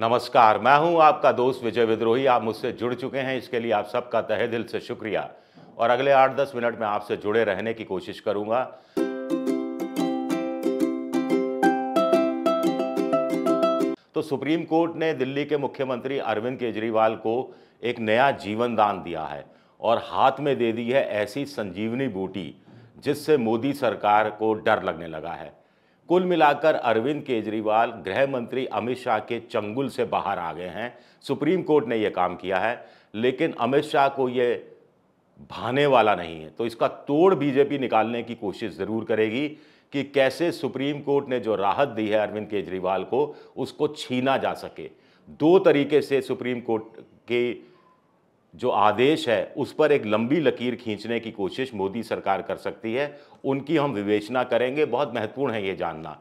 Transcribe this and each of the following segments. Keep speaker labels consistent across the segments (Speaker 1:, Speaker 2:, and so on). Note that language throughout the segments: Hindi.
Speaker 1: नमस्कार मैं हूं आपका दोस्त विजय विद्रोही आप मुझसे जुड़ चुके हैं इसके लिए आप सबका तहे दिल से शुक्रिया और अगले आठ दस मिनट में आपसे जुड़े रहने की कोशिश करूंगा तो सुप्रीम कोर्ट ने दिल्ली के मुख्यमंत्री अरविंद केजरीवाल को एक नया जीवन दान दिया है और हाथ में दे दी है ऐसी संजीवनी बूटी जिससे मोदी सरकार को डर लगने लगा है कुल मिलाकर अरविंद केजरीवाल गृह मंत्री अमित शाह के चंगुल से बाहर आ गए हैं सुप्रीम कोर्ट ने यह काम किया है लेकिन अमित शाह को ये भाने वाला नहीं है तो इसका तोड़ बीजेपी निकालने की कोशिश ज़रूर करेगी कि कैसे सुप्रीम कोर्ट ने जो राहत दी है अरविंद केजरीवाल को उसको छीना जा सके दो तरीके से सुप्रीम कोर्ट की जो आदेश है उस पर एक लंबी लकीर खींचने की कोशिश मोदी सरकार कर सकती है उनकी हम विवेचना करेंगे बहुत महत्वपूर्ण है ये जानना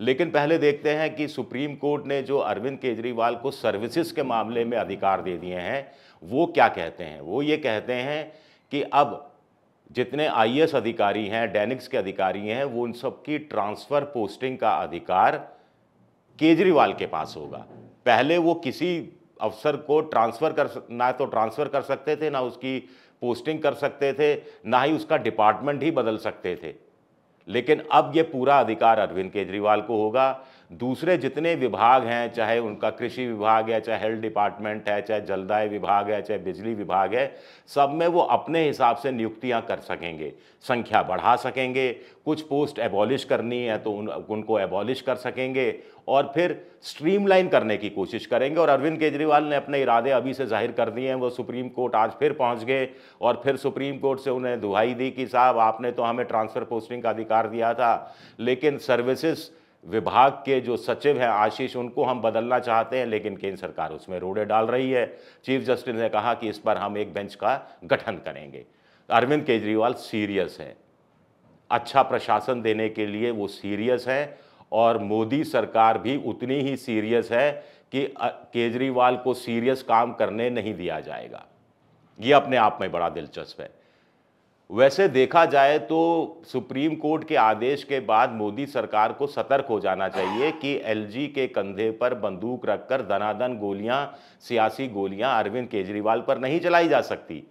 Speaker 1: लेकिन पहले देखते हैं कि सुप्रीम कोर्ट ने जो अरविंद केजरीवाल को सर्विसेज के मामले में अधिकार दे दिए हैं वो क्या कहते हैं वो ये कहते हैं कि अब जितने आई अधिकारी हैं डेनिक्स के अधिकारी हैं वो उन सबकी ट्रांसफ़र पोस्टिंग का अधिकार केजरीवाल के पास होगा पहले वो किसी अफसर को ट्रांसफ़र कर ना तो ट्रांसफ़र कर सकते थे ना उसकी पोस्टिंग कर सकते थे ना ही उसका डिपार्टमेंट ही बदल सकते थे लेकिन अब ये पूरा अधिकार अरविंद केजरीवाल को होगा दूसरे जितने विभाग हैं चाहे उनका कृषि विभाग है चाहे हेल्थ डिपार्टमेंट है चाहे जलदाय विभाग है चाहे बिजली विभाग है सब में वो अपने हिसाब से नियुक्तियां कर सकेंगे संख्या बढ़ा सकेंगे कुछ पोस्ट एबॉलिश करनी है तो उन उनको एबॉलिश कर सकेंगे और फिर स्ट्रीमलाइन करने की कोशिश करेंगे और अरविंद केजरीवाल ने अपने इरादे अभी से जाहिर कर दिए हैं वो सुप्रीम कोर्ट आज फिर पहुंच गए और फिर सुप्रीम कोर्ट से उन्हें दुहाई दी कि साहब आपने तो हमें ट्रांसफ़र पोस्टिंग का अधिकार दिया था लेकिन सर्विसेज़ विभाग के जो सचिव हैं आशीष उनको हम बदलना चाहते हैं लेकिन केंद्र सरकार उसमें रोड़े डाल रही है चीफ जस्टिस ने कहा कि इस पर हम एक बेंच का गठन करेंगे अरविंद केजरीवाल सीरियस हैं अच्छा प्रशासन देने के लिए वो सीरियस हैं और मोदी सरकार भी उतनी ही सीरियस है कि केजरीवाल को सीरियस काम करने नहीं दिया जाएगा ये अपने आप में बड़ा दिलचस्प है वैसे देखा जाए तो सुप्रीम कोर्ट के आदेश के बाद मोदी सरकार को सतर्क हो जाना चाहिए कि एलजी के कंधे पर बंदूक रखकर धनाधन गोलियां सियासी गोलियां अरविंद केजरीवाल पर नहीं चलाई जा सकती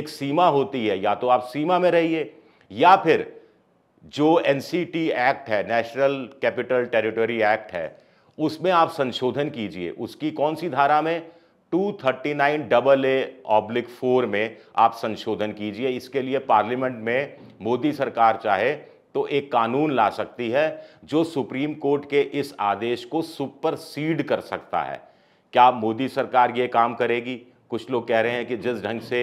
Speaker 1: एक सीमा होती है या तो आप सीमा में रहिए या फिर जो एनसीटी एक्ट है नेशनल कैपिटल टेरिटरी एक्ट है उसमें आप संशोधन कीजिए उसकी कौन सी धारा में 239 डबल ए ऑब्लिक फोर में आप संशोधन कीजिए इसके लिए पार्लियामेंट में मोदी सरकार चाहे तो एक कानून ला सकती है जो सुप्रीम कोर्ट के इस आदेश को सुपरसीड कर सकता है क्या मोदी सरकार ये काम करेगी कुछ लोग कह रहे हैं कि जिस ढंग से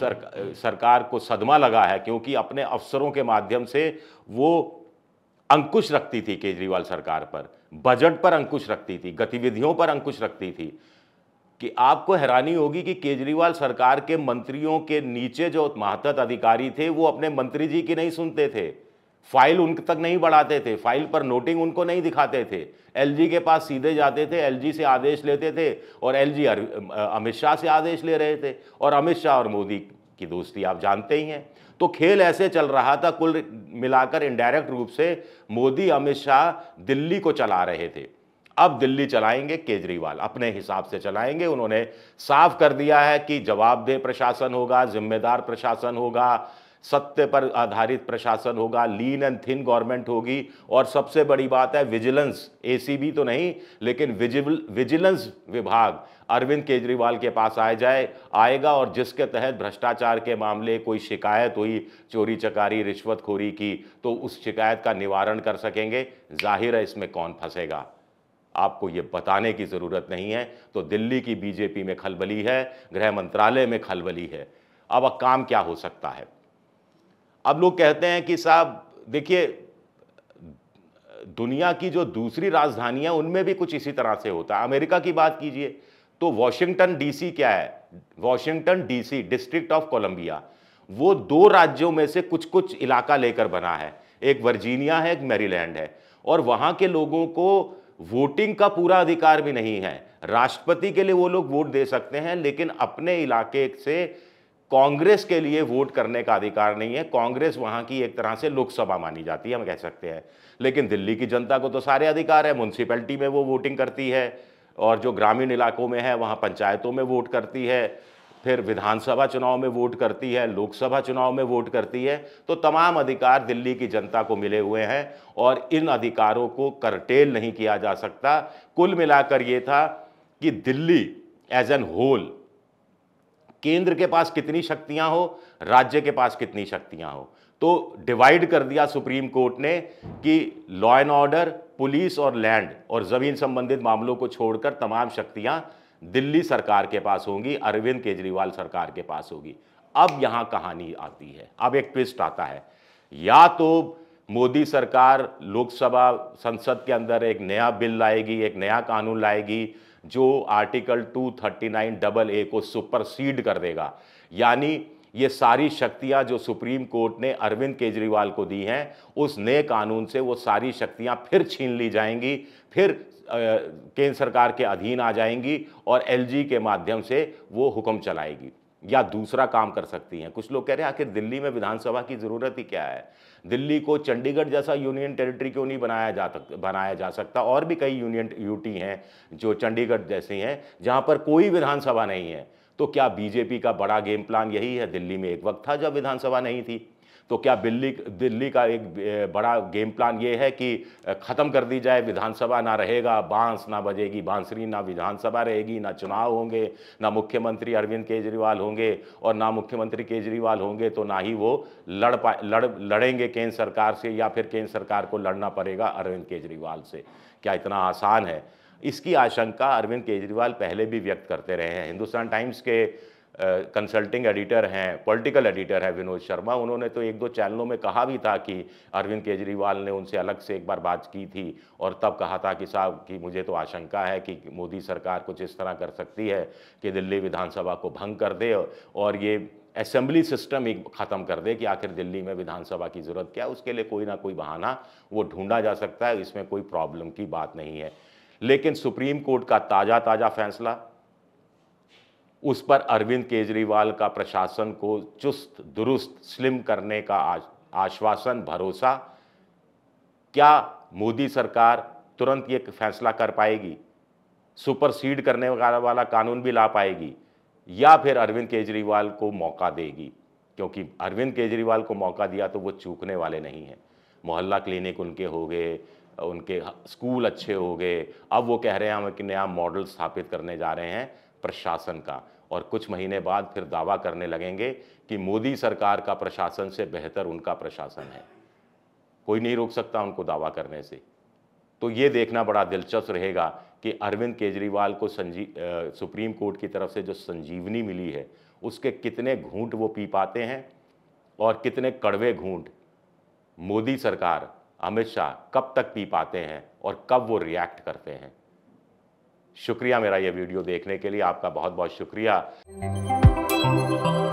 Speaker 1: सर, सरकार को सदमा लगा है क्योंकि अपने अफसरों के माध्यम से वो अंकुश रखती थी केजरीवाल सरकार पर बजट पर अंकुश रखती थी गतिविधियों पर अंकुश रखती थी कि आपको हैरानी होगी कि केजरीवाल सरकार के मंत्रियों के नीचे जो महातत अधिकारी थे वो अपने मंत्री जी की नहीं सुनते थे फाइल उन तक नहीं बढ़ाते थे फाइल पर नोटिंग उनको नहीं दिखाते थे एलजी के पास सीधे जाते थे एलजी से आदेश लेते थे और एलजी अमित शाह से आदेश ले रहे थे और अमित शाह और मोदी की दोस्ती आप जानते ही हैं तो खेल ऐसे चल रहा था कुल मिलाकर इनडायरेक्ट रूप से मोदी अमित शाह दिल्ली को चला रहे थे अब दिल्ली चलाएंगे केजरीवाल अपने हिसाब से चलाएंगे उन्होंने साफ कर दिया है कि जवाबदेह प्रशासन होगा जिम्मेदार प्रशासन होगा सत्य पर आधारित प्रशासन होगा लीन एंड थिन गवर्नमेंट होगी और सबसे बड़ी बात है विजिलेंस एसीबी तो नहीं लेकिन विजिल विजिलेंस विभाग अरविंद केजरीवाल के पास आए जाए आएगा और जिसके तहत भ्रष्टाचार के मामले कोई शिकायत हुई चोरी चकारी रिश्वतखोरी की तो उस शिकायत का निवारण कर सकेंगे जाहिर है इसमें कौन फंसेगा आपको ये बताने की ज़रूरत नहीं है तो दिल्ली की बीजेपी में खलबली है गृह मंत्रालय में खलबली है अब अब काम क्या हो सकता है अब लोग कहते हैं कि साहब देखिए दुनिया की जो दूसरी राजधानियां उनमें भी कुछ इसी तरह से होता है अमेरिका की बात कीजिए तो वॉशिंगटन डीसी क्या है Washington DC district of Columbia वो दो राज्यों में से कुछ कुछ इलाका लेकर बना है एक वर्जीनिया है एक मैरीलैंड है और वहाँ के लोगों को वोटिंग का पूरा अधिकार भी नहीं है राष्ट्रपति के लिए वो लोग वोट दे सकते हैं लेकिन अपने इलाके से कांग्रेस के लिए वोट करने का अधिकार नहीं है कांग्रेस वहां की एक तरह से लोकसभा मानी जाती है हम कह सकते हैं लेकिन दिल्ली की जनता को तो सारे अधिकार है म्यूनसिपैलिटी में वो वोटिंग करती है और जो ग्रामीण इलाकों में है वहाँ पंचायतों में वोट करती है फिर विधानसभा चुनाव में वोट करती है लोकसभा चुनाव में वोट करती है तो तमाम अधिकार दिल्ली की जनता को मिले हुए हैं और इन अधिकारों को करटेल नहीं किया जा सकता कुल मिलाकर ये था कि दिल्ली एज एन होल केंद्र के पास कितनी शक्तियां हो राज्य के पास कितनी शक्तियां हो तो डिवाइड कर दिया सुप्रीम कोर्ट ने कि लॉ एंड ऑर्डर पुलिस और लैंड और ज़मीन संबंधित मामलों को छोड़कर तमाम शक्तियां दिल्ली सरकार के पास होंगी अरविंद केजरीवाल सरकार के पास होगी अब यहां कहानी आती है अब एक ट्विस्ट आता है या तो मोदी सरकार लोकसभा संसद के अंदर एक नया बिल लाएगी एक नया कानून लाएगी जो आर्टिकल 239 डबल ए को सुपरसीड कर देगा यानी ये सारी शक्तियां जो सुप्रीम कोर्ट ने अरविंद केजरीवाल को दी हैं उस नए कानून से वो सारी शक्तियां फिर छीन ली जाएंगी फिर केंद्र सरकार के अधीन आ जाएंगी और एलजी के माध्यम से वो हुक्म चलाएगी या दूसरा काम कर सकती हैं कुछ लोग कह रहे हैं आखिर दिल्ली में विधानसभा की ज़रूरत ही क्या है दिल्ली को चंडीगढ़ जैसा यूनियन टेरिटरी क्यों नहीं बनाया जा बनाया जा सकता और भी कई यूनियन यूटी हैं जो चंडीगढ़ जैसी हैं जहाँ पर कोई विधानसभा नहीं है तो क्या बीजेपी का बड़ा गेम प्लान यही है दिल्ली में एक वक्त था जब विधानसभा नहीं थी तो क्या दिल्ली दिल्ली का एक बड़ा गेम प्लान ये है कि ख़त्म कर दी जाए विधानसभा ना रहेगा बांस ना बजेगी बांसुरी ना विधानसभा रहेगी ना चुनाव होंगे ना मुख्यमंत्री अरविंद केजरीवाल होंगे और ना मुख्यमंत्री केजरीवाल होंगे तो ना ही वो लड़ पा लड़ लड़ेंगे केंद्र सरकार से या फिर केंद्र सरकार को लड़ना पड़ेगा अरविंद केजरीवाल से क्या इतना आसान है इसकी आशंका अरविंद केजरीवाल पहले भी व्यक्त करते रहे हैं हिंदुस्तान टाइम्स के कंसल्टिंग एडिटर हैं पॉलिटिकल एडिटर हैं विनोद शर्मा उन्होंने तो एक दो चैनलों में कहा भी था कि अरविंद केजरीवाल ने उनसे अलग से एक बार बात की थी और तब कहा था कि साहब कि मुझे तो आशंका है कि मोदी सरकार कुछ इस तरह कर सकती है कि दिल्ली विधानसभा को भंग कर दे और ये असेंबली सिस्टम एक ख़त्म कर दे कि आखिर दिल्ली में विधानसभा की ज़रूरत क्या है उसके लिए कोई ना कोई बहाना वो ढूंढा जा सकता है इसमें कोई प्रॉब्लम की बात नहीं है लेकिन सुप्रीम कोर्ट का ताज़ा ताज़ा फैसला उस पर अरविंद केजरीवाल का प्रशासन को चुस्त दुरुस्त स्लिम करने का आश्वासन भरोसा क्या मोदी सरकार तुरंत ये फैसला कर पाएगी सुपरसीड करने वाला कानून भी ला पाएगी या फिर अरविंद केजरीवाल को मौका देगी क्योंकि अरविंद केजरीवाल को मौका दिया तो वो चूकने वाले नहीं हैं मोहल्ला क्लिनिक उनके हो गए उनके स्कूल अच्छे हो गए अब वो कह रहे हैं हम एक नया मॉडल स्थापित करने जा रहे हैं प्रशासन का और कुछ महीने बाद फिर दावा करने लगेंगे कि मोदी सरकार का प्रशासन से बेहतर उनका प्रशासन है कोई नहीं रोक सकता उनको दावा करने से तो ये देखना बड़ा दिलचस्प रहेगा कि अरविंद केजरीवाल को संजी आ, सुप्रीम कोर्ट की तरफ से जो संजीवनी मिली है उसके कितने घूंट वो पी पाते हैं और कितने कड़वे घूंट मोदी सरकार अमित शाह कब तक पी पाते हैं और कब वो रिएक्ट करते हैं शुक्रिया मेरा ये वीडियो देखने के लिए आपका बहुत बहुत शुक्रिया